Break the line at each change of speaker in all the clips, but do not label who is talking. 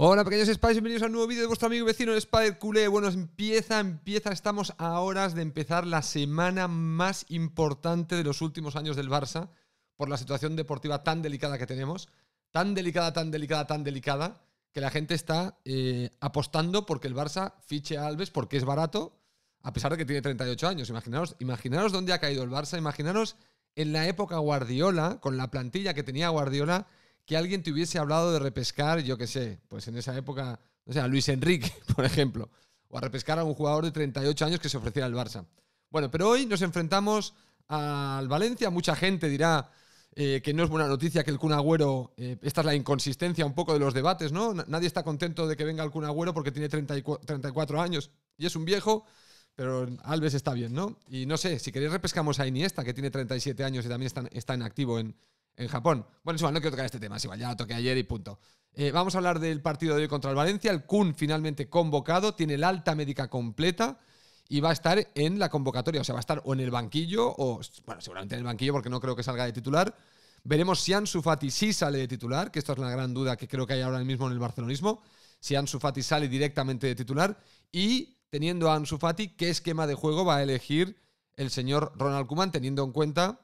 Hola pequeños Spies, bienvenidos a un nuevo vídeo de vuestro amigo y vecino Spider Cule. Bueno, empieza, empieza, estamos a horas de empezar la semana más importante de los últimos años del Barça por la situación deportiva tan delicada que tenemos, tan delicada, tan delicada, tan delicada, que la gente está eh, apostando porque el Barça fiche a Alves porque es barato, a pesar de que tiene 38 años. Imaginaros, imaginaros dónde ha caído el Barça, imaginaros en la época Guardiola, con la plantilla que tenía Guardiola, que alguien te hubiese hablado de repescar, yo qué sé, pues en esa época, no sé, a Luis Enrique, por ejemplo, o a repescar a un jugador de 38 años que se ofreciera al Barça. Bueno, pero hoy nos enfrentamos al Valencia. Mucha gente dirá eh, que no es buena noticia que el Kun Agüero, eh, esta es la inconsistencia un poco de los debates, ¿no? Nadie está contento de que venga el Kun Agüero porque tiene 34, años y es un viejo, pero Alves está bien, ¿no? Y no sé, si queréis repescamos a Iniesta, que tiene 37 años y también está, está en activo en, en Japón. Bueno, no quiero tocar este tema, ya lo toqué ayer y punto. Eh, vamos a hablar del partido de hoy contra el Valencia. El Kun finalmente convocado, tiene la alta médica completa y va a estar en la convocatoria. O sea, va a estar o en el banquillo, o bueno, seguramente en el banquillo porque no creo que salga de titular. Veremos si Ansu Fati sí sale de titular, que esto es la gran duda que creo que hay ahora mismo en el barcelonismo. Si Ansu Fati sale directamente de titular y teniendo a Ansu Fati, ¿qué esquema de juego va a elegir el señor Ronald Kuman teniendo en cuenta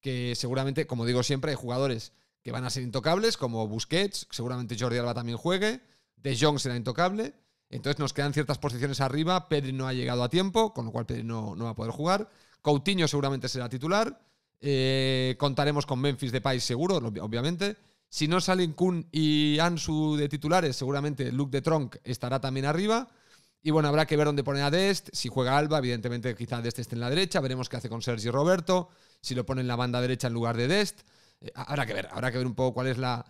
que seguramente, como digo siempre, hay jugadores que van a ser intocables, como Busquets, seguramente Jordi Alba también juegue, De Jong será intocable, entonces nos quedan ciertas posiciones arriba, Pedri no ha llegado a tiempo, con lo cual Pedri no, va a poder jugar, Coutinho seguramente será titular, eh, contaremos con Memphis de País seguro, obviamente, si no salen Kun y Ansu de titulares, seguramente Luke de Tronc estará también arriba, y bueno, habrá que ver dónde pone a Dest. Si juega Alba, evidentemente quizá Dest esté en la derecha. Veremos qué hace con Sergi Roberto. Si lo pone en la banda derecha en lugar de Dest. Eh, habrá que ver, habrá que ver un poco cuál es la,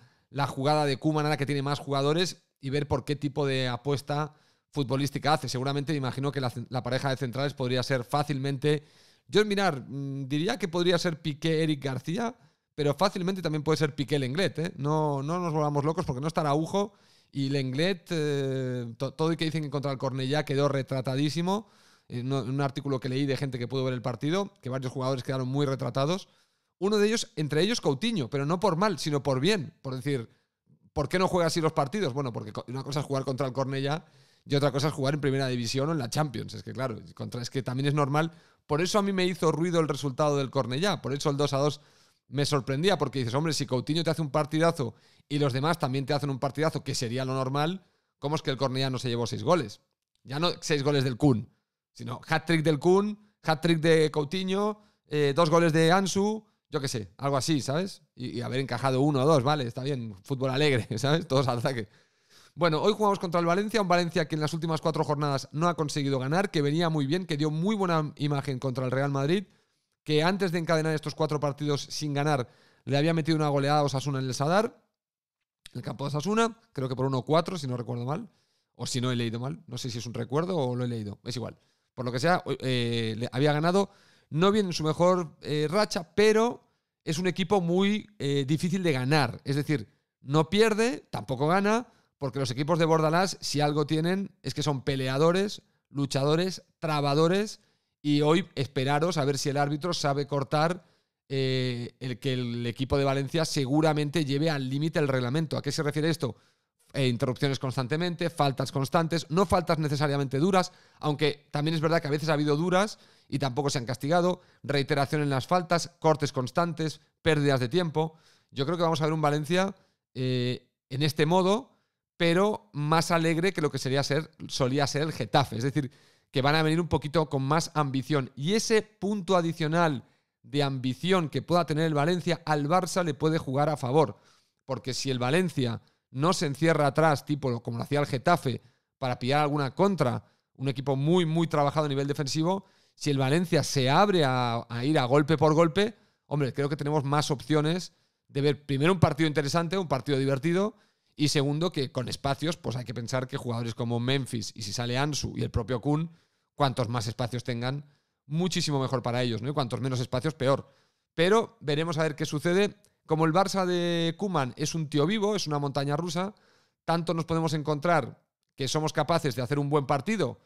jugada de Kuman, ahora que tiene más jugadores, y ver por qué tipo de apuesta futbolística hace. Seguramente imagino que la, pareja de centrales podría ser fácilmente. Yo, mirar, mm, diría que podría ser Piqué Eric García, pero fácilmente también puede ser Piqué Lenglet. ¿eh? No, no nos volvamos locos porque no estará Ujo y Lenglet, eh, todo lo que dicen que contra el Cornellá quedó retratadísimo. En eh, un, artículo que leí de gente que pudo ver el partido, que varios jugadores quedaron muy retratados. Uno de ellos, entre ellos Coutinho, pero no por mal, sino por bien. Por decir, ¿por qué no juega así los partidos? Bueno, porque una cosa es jugar contra el Cornellá y otra cosa es jugar en primera división o en la Champions. Es que claro, contra, es que también es normal. Por eso a mí me hizo ruido el resultado del Cornellá. Por eso el 2 a 2 me sorprendía porque dices, hombre, si Coutinho te hace un partidazo y los demás también te hacen un partidazo, que sería lo normal, ¿cómo es que el Cornellá no se llevó seis goles? Ya no seis goles del Kun, sino hat-trick del Kun, hat-trick de Coutinho, eh, dos goles de Ansu, yo qué sé, algo así, ¿sabes? Y, haber encajado uno o dos, vale, está bien, fútbol alegre, ¿sabes? Todos al ataque. Bueno, hoy jugamos contra el Valencia, un Valencia que en las últimas cuatro jornadas no ha conseguido ganar, que venía muy bien, que dio muy buena imagen contra el Real Madrid que antes de encadenar estos cuatro partidos sin ganar, le había metido una goleada a Osasuna en el Sadar, el campo de Osasuna, creo que por 1-4, si no recuerdo mal, o si no he leído mal, no sé si es un recuerdo o lo he leído, es igual. Por lo que sea, eh, le había ganado, no bien en su mejor eh, racha, pero es un equipo muy eh, difícil de ganar, es decir, no pierde, tampoco gana, porque los equipos de Bordalás, si algo tienen, es que son peleadores, luchadores, trabadores y hoy esperaros a ver si el árbitro sabe cortar eh, el que el equipo de Valencia seguramente lleve al límite el reglamento. ¿A qué se refiere esto? Eh, interrupciones constantemente, faltas constantes, no faltas necesariamente duras, aunque también es verdad que a veces ha habido duras y tampoco se han castigado, reiteración en las faltas, cortes constantes, pérdidas de tiempo. Yo creo que vamos a ver un Valencia eh, en este modo, pero más alegre que lo que sería ser, solía ser el Getafe. Es decir, que van a venir un poquito con más ambición. Y ese punto adicional de ambición que pueda tener el Valencia al Barça le puede jugar a favor. Porque si el Valencia no se encierra atrás, tipo como lo hacía el Getafe, para pillar alguna contra, un equipo muy, muy trabajado a nivel defensivo, si el Valencia se abre a, a ir a golpe por golpe, hombre, creo que tenemos más opciones de ver primero un partido interesante, un partido divertido, y segundo, que con espacios, pues hay que pensar que jugadores como Memphis y si sale Ansu y el propio Kun, cuantos más espacios tengan, muchísimo mejor para ellos, ¿no? Y cuantos menos espacios, peor. Pero veremos a ver qué sucede. Como el Barça de Kuman es un tío vivo, es una montaña rusa, tanto nos podemos encontrar que somos capaces de hacer un buen partido.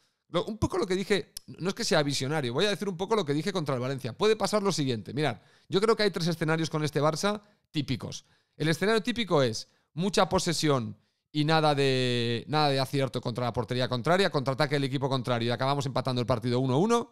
un poco lo que dije, no es que sea visionario, voy a decir un poco lo que dije contra el Valencia. Puede pasar lo siguiente, mirad, yo creo que hay tres escenarios con este Barça típicos. El escenario típico es mucha posesión y nada de, nada de acierto contra la portería contraria, contraataque del equipo contrario y acabamos empatando el partido 1-1.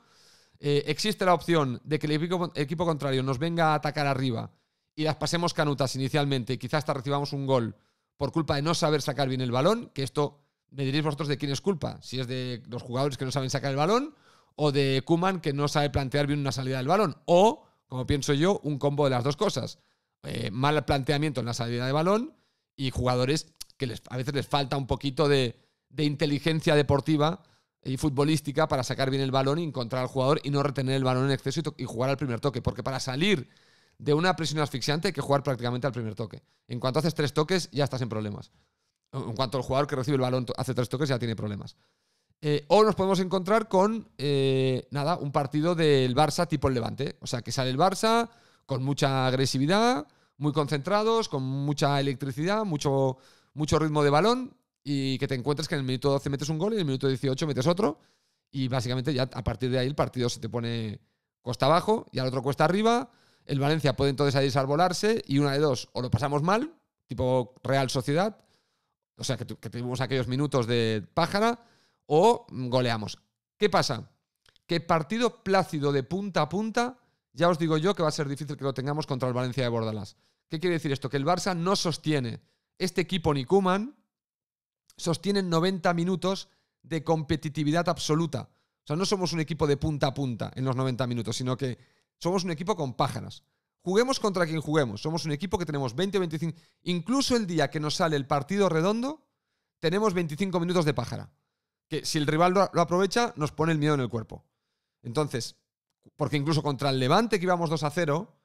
Eh, existe la opción de que el equipo, contrario nos venga a atacar arriba y las pasemos canutas inicialmente y quizás hasta recibamos un gol por culpa de no saber sacar bien el balón, que esto me diréis vosotros de quién es culpa, si es de los jugadores que no saben sacar el balón o de Kuman que no sabe plantear bien una salida del balón o, como pienso yo, un combo de las dos cosas. Eh, mal planteamiento en la salida del balón y jugadores que les, a veces les falta un poquito de, inteligencia deportiva y futbolística para sacar bien el balón y encontrar al jugador y no retener el balón en exceso y, jugar al primer toque. Porque para salir de una presión asfixiante hay que jugar prácticamente al primer toque. En cuanto haces tres toques, ya estás en problemas. En cuanto al jugador que recibe el balón hace tres toques, ya tiene problemas. Eh, o nos podemos encontrar con, eh, nada, un partido del Barça tipo el Levante. O sea, que sale el Barça con mucha agresividad, muy concentrados, con mucha electricidad, mucho, mucho ritmo de balón y que te encuentres que en el minuto 12 metes un gol y en el minuto 18 metes otro y básicamente ya a partir de ahí el partido se te pone costa abajo y al otro cuesta arriba. El Valencia puede entonces ahí desarbolarse y una de dos, o lo pasamos mal, tipo Real Sociedad, o sea, que, tuvimos aquellos minutos de pájara, o goleamos. ¿Qué pasa? Que partido plácido de punta a punta, ya os digo yo que va a ser difícil que lo tengamos contra el Valencia de Bordalás. ¿Qué quiere decir esto? Que el Barça no sostiene este equipo ni Kuman, sostienen 90 minutos de competitividad absoluta. O sea, no somos un equipo de punta a punta en los 90 minutos, sino que somos un equipo con pájaras. Juguemos contra quien juguemos. Somos un equipo que tenemos 20 o 25. Incluso el día que nos sale el partido redondo, tenemos 25 minutos de pájara. Que si el rival lo aprovecha, nos pone el miedo en el cuerpo. Entonces, porque incluso contra el Levante, que íbamos 2 a 0,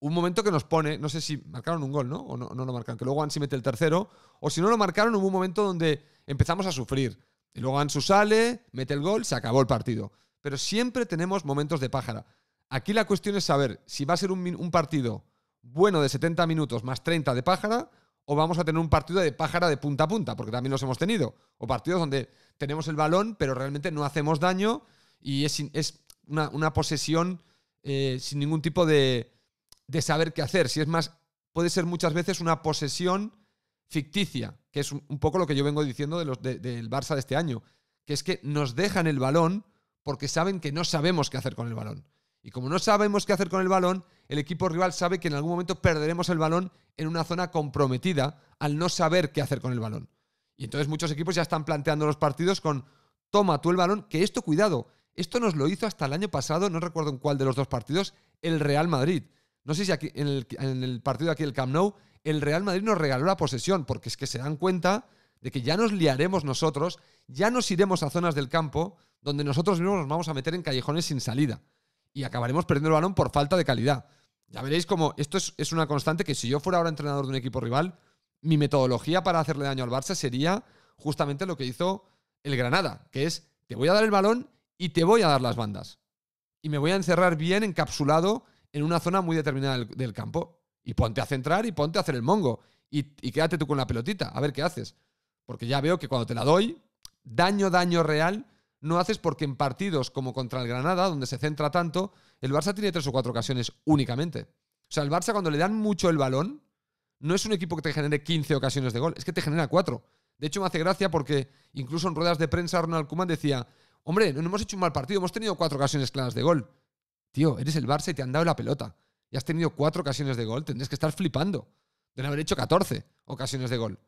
un momento que nos pone, no sé si marcaron un gol, ¿no? O no, lo marcaron, que luego Ansi mete el tercero, o si no lo marcaron hubo un momento donde empezamos a sufrir. Y luego Ansu sale, mete el gol, se acabó el partido. Pero siempre tenemos momentos de pájara. Aquí la cuestión es saber si va a ser un, partido bueno de 70 minutos más 30 de pájara o vamos a tener un partido de pájara de punta a punta, porque también los hemos tenido. O partidos donde tenemos el balón, pero realmente no hacemos daño y es, una, posesión eh, sin ningún tipo de, de saber qué hacer. Si es más, puede ser muchas veces una posesión ficticia, que es un poco lo que yo vengo diciendo de los del Barça de este año, que es que nos dejan el balón porque saben que no sabemos qué hacer con el balón. Y como no sabemos qué hacer con el balón, el equipo rival sabe que en algún momento perderemos el balón en una zona comprometida al no saber qué hacer con el balón. Y entonces muchos equipos ya están planteando los partidos con toma tú el balón, que esto cuidado, esto nos lo hizo hasta el año pasado, no recuerdo en cuál de los dos partidos, el Real Madrid. No sé si aquí, en, el, partido de aquí del Camp Nou, el Real Madrid nos regaló la posesión, porque es que se dan cuenta de que ya nos liaremos nosotros, ya nos iremos a zonas del campo donde nosotros mismos nos vamos a meter en callejones sin salida y acabaremos perdiendo el balón por falta de calidad. Ya veréis cómo esto es, es, una constante que si yo fuera ahora entrenador de un equipo rival, mi metodología para hacerle daño al Barça sería justamente lo que hizo el Granada, que es te voy a dar el balón y te voy a dar las bandas. Y me voy a encerrar bien encapsulado en una zona muy determinada del, campo. Y ponte a centrar y ponte a hacer el mongo. Y, quédate tú con la pelotita, a ver qué haces. Porque ya veo que cuando te la doy, daño, daño real, no haces porque en partidos como contra el Granada, donde se centra tanto, el Barça tiene tres o cuatro ocasiones únicamente. O sea, el Barça cuando le dan mucho el balón, no es un equipo que te genere 15 ocasiones de gol, es que te genera cuatro. De hecho, me hace gracia porque incluso en ruedas de prensa Ronald Koeman decía, hombre, no hemos hecho un mal partido, hemos tenido cuatro ocasiones claras de gol. Tío, eres el Barça y te han dado la pelota. Y has tenido cuatro ocasiones de gol. Tendrías que estar flipando de haber hecho 14 ocasiones de gol.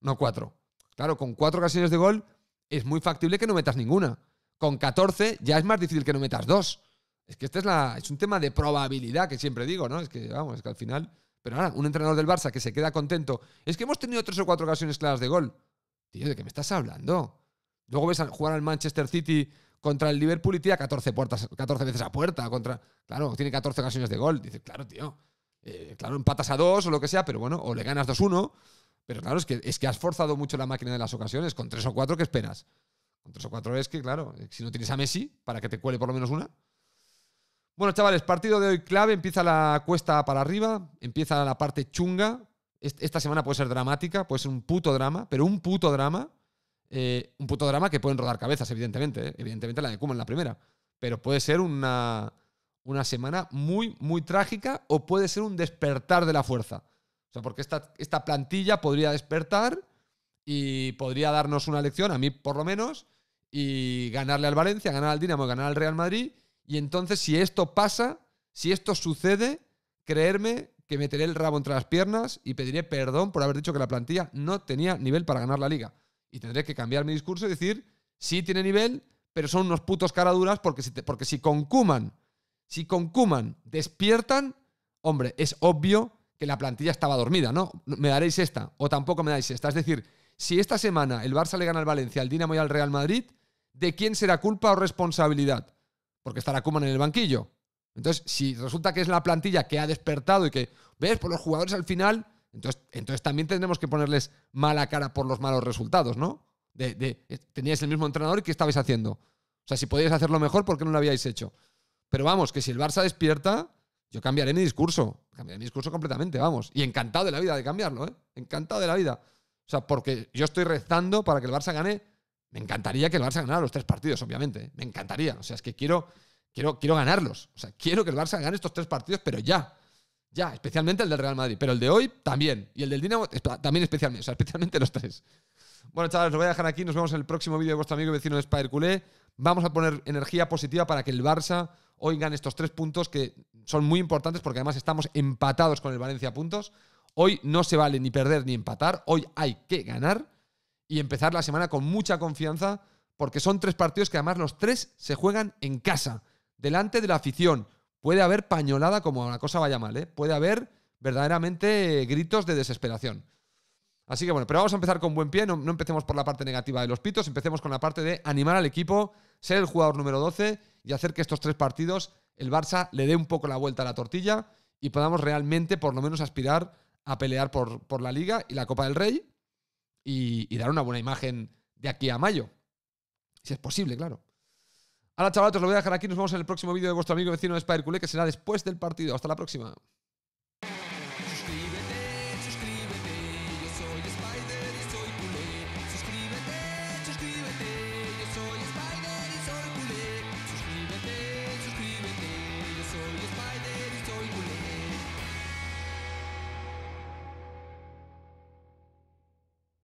No cuatro. Claro, con cuatro ocasiones de gol es muy factible que no metas ninguna. Con 14 ya es más difícil que no metas dos. Es que este es, la, es un tema de probabilidad que siempre digo, ¿no? Es que, vamos, es que al final... Pero ahora, un entrenador del Barça que se queda contento. Es que hemos tenido tres o cuatro ocasiones claras de gol. Tío, ¿de qué me estás hablando? Luego ves jugar al Manchester City contra el Liverpool y tira 14, puertas, 14 veces a puerta. Contra, claro, tiene 14 ocasiones de gol. Dice, claro, tío. Eh, claro, empatas a dos o lo que sea, pero bueno, o le ganas 2-1. Pero claro, es que, es que has forzado mucho la máquina de las ocasiones. Con tres o cuatro, ¿qué esperas? Con tres o cuatro es que, claro, eh, si no tienes a Messi, para que te cuele por lo menos una. Bueno, chavales, partido de hoy clave. Empieza la cuesta para arriba, empieza la parte chunga. Esta semana puede ser dramática, puede ser un puto drama, pero un puto drama eh, un puto drama que pueden rodar cabezas, evidentemente. ¿eh? Evidentemente la de Cuma en la primera. Pero puede ser una, una semana muy, muy trágica o puede ser un despertar de la fuerza. O sea, porque esta, esta plantilla podría despertar y podría darnos una lección, a mí por lo menos, y ganarle al Valencia, ganar al Dinamo, ganar al Real Madrid. Y entonces, si esto pasa, si esto sucede, creerme que meteré el rabo entre las piernas y pediré perdón por haber dicho que la plantilla no tenía nivel para ganar la liga. Y tendré que cambiar mi discurso y decir, sí tiene nivel, pero son unos putos caraduras porque si, porque si concuman, si concuman, despiertan, hombre, es obvio que la plantilla estaba dormida, ¿no? Me daréis esta o tampoco me dais esta. Es decir, si esta semana el Barça le gana al Valencia, al Dinamo y al Real Madrid, ¿de quién será culpa o responsabilidad? Porque estará Cuman en el banquillo. Entonces, si resulta que es la plantilla que ha despertado y que, ¿ves? Por los jugadores al final entonces, también tenemos que ponerles mala cara por los malos resultados, ¿no? De, teníais el mismo entrenador y ¿qué estabais haciendo? O sea, si podíais hacerlo mejor, ¿por qué no lo habíais hecho? Pero vamos, que si el Barça despierta, yo cambiaré mi discurso. Cambiaré mi discurso completamente, vamos. Y encantado de la vida de cambiarlo, ¿eh? Encantado de la vida. O sea, porque yo estoy rezando para que el Barça gane. Me encantaría que el Barça ganara los tres partidos, obviamente. Me encantaría. O sea, es que quiero, quiero, quiero ganarlos. O sea, quiero que el Barça gane estos tres partidos, pero ya. Ya, especialmente el del Real Madrid, pero el de hoy también. Y el del Dinamo también especialmente, o sea, especialmente los tres. Bueno, chavales, lo voy a dejar aquí. Nos vemos en el próximo vídeo de vuestro amigo y vecino de Spider Culé. Vamos a poner energía positiva para que el Barça hoy gane estos tres puntos que son muy importantes porque además estamos empatados con el Valencia puntos. Hoy no se vale ni perder ni empatar. Hoy hay que ganar y empezar la semana con mucha confianza porque son tres partidos que además los tres se juegan en casa, delante de la afición, puede haber pañolada como la cosa vaya mal, ¿eh? puede haber verdaderamente gritos de desesperación. Así que bueno, pero vamos a empezar con buen pie, no, empecemos por la parte negativa de los pitos, empecemos con la parte de animar al equipo, ser el jugador número 12 y hacer que estos tres partidos el Barça le dé un poco la vuelta a la tortilla y podamos realmente por lo menos aspirar a pelear por, la liga y la Copa del Rey y dar una buena imagen de aquí a mayo. Si es posible, claro. Ahora, chavales, os lo voy a dejar aquí. Nos vemos en el próximo vídeo de vuestro amigo vecino de Spider Cule, que será después del partido. Hasta la próxima.